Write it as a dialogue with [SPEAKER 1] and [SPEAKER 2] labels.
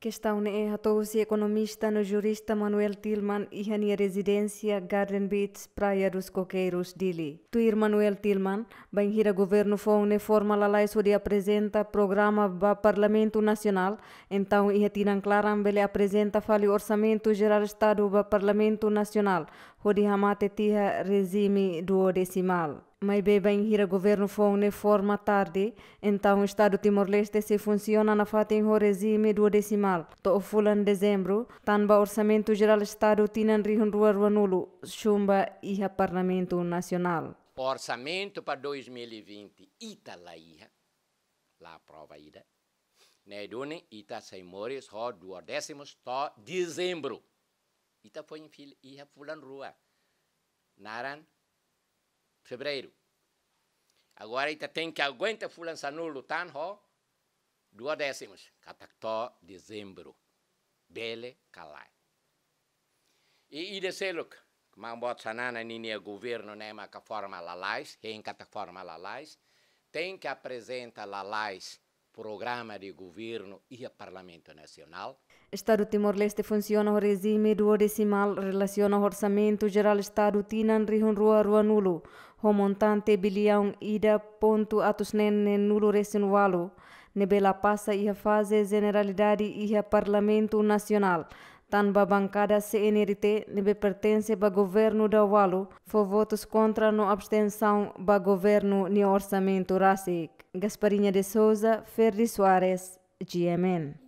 [SPEAKER 1] Questão é atouse economista no jurista Manuel Tilman e a residência Garden Beach, Praia dos Coqueiros, Dili. Tuir Manuel Tilman, bem hira governo fone forma la lai sodi apresenta programa ba Parlamento Nacional, então ia tiran claram bele apresenta fali orçamento geral estado ba Parlamento Nacional, hodi hamate tiha regime duodecimal. Mas bem o governo foi uma forma tarde, então o Estado Timor-Leste se funciona na fase em regime do decimal. To fulan dezembro, tanba orçamento geral Estado tinha tinan rihun rua ruanulo, chumba e Parlamento Nacional.
[SPEAKER 2] Orçamento para 2020, ita la iha, la aprova ida, né dune ita seimores ho duodécimos to dezembro. Ita foi em fila, iha fulan rua. Naran, fevereiro. Agora ainda tem que aguentar fulano Sanu lutando, tá, duas décimas. Catactó, dezembro. Bele, calai. E, e de seluc, mambot sanana nini é governo, né, mas que forma lalais, em cataforma lalais, tem que apresentar lalais programa de governo e a Parlamento Nacional.
[SPEAKER 1] Estado Timor-Leste funciona o regime duodecimal, relaciona o orçamento geral Estado Tinan Rihun Rua Ruanulo remontante bilhão ida ponto atos nene nulo nebe Nebela passa a fase generalidade a parlamento nacional. Tanba bancada CNRT nebe pertence ba governo da Walo, foi votos contra no abstenção ba governo ni orçamento RASIC. Gasparinha de Souza, Ferdi Soares, GMN.